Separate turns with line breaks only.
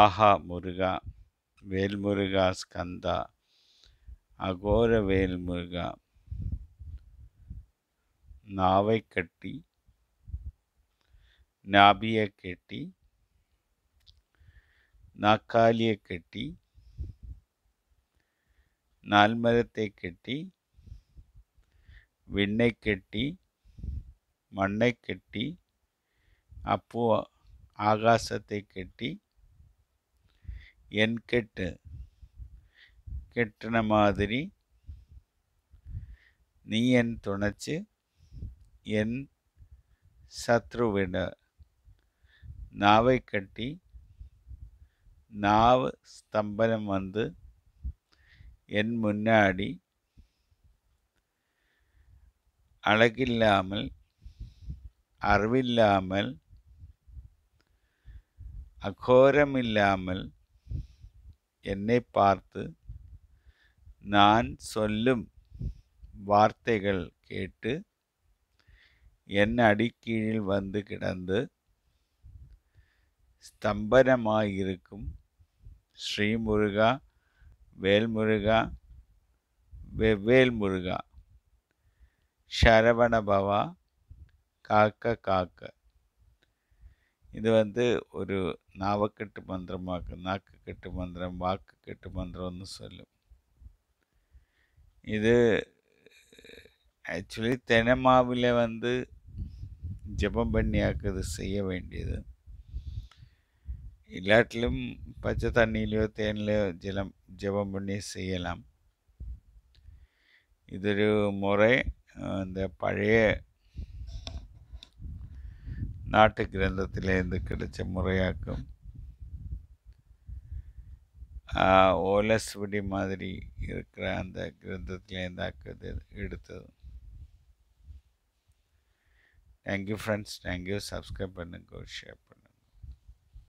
ஆஹா முருகா வேல்முருகா ஸ்கந்தா அகோர வேல்முருகா நாவை கட்டி நாபியை கட்டி நாக்காலியை கட்டி நால்மரத்தை கட்டி விண்ணை கட்டி மண்ணை கட்டி அப்போ ஆகாசத்தை கட்டி என் கெட்டு கெட்டின மாதிரி நீ என் துணைச்சு என் சத்ருவிட நாவை கட்டி நாவு ஸ்தம்பனம் வந்து என் முன்னாடி அழகில்லாமல் அறிவில்லாமல் அகோரமில்லாமல் என்னை பார்த்து நான் சொல்லும் வார்த்தைகள் கேட்டு என் அடிக்கீழில் வந்து கிடந்து ஸ்தம்பனமாயிருக்கும் ஸ்ரீமுருகா வேல்முருகா வெவ்வேல் முருகா சரவணபவா காக்க காக்க இது வந்து ஒரு நாவக்கட்டு മന്ത്രമാക്കും നാക്ക് കെട്ട് മന്ത്രം വാക്ക് കെട്ട് മന്ത്രം എന്ന് ചൊല്ലും இது ஆக்சுவலி தெனமாவில் வந்து ஜபம் பண்ணியாக்குது செய்ய வேண்டியது இல்லாட்டிலும் பச்சை தண்ணியிலையோ தேனிலையோ ஜலம் ஜபம் பண்ணி செய்யலாம் ഇതൊരു முறை இந்த பழைய நாட்டு கிரந்தத்திலேருந்து கிடைச்ச முறையாக்கம் ஓலஸ்வடி மாதிரி இருக்கிற அந்த கிரந்தத்திலேருந்து ஆக்குது எடுத்தது தேங்க்யூ ஃப்ரெண்ட்ஸ் தேங்க்யூ சப்ஸ்கிரைப் பண்ணுங்க ஷேர் பண்ணுங்கள்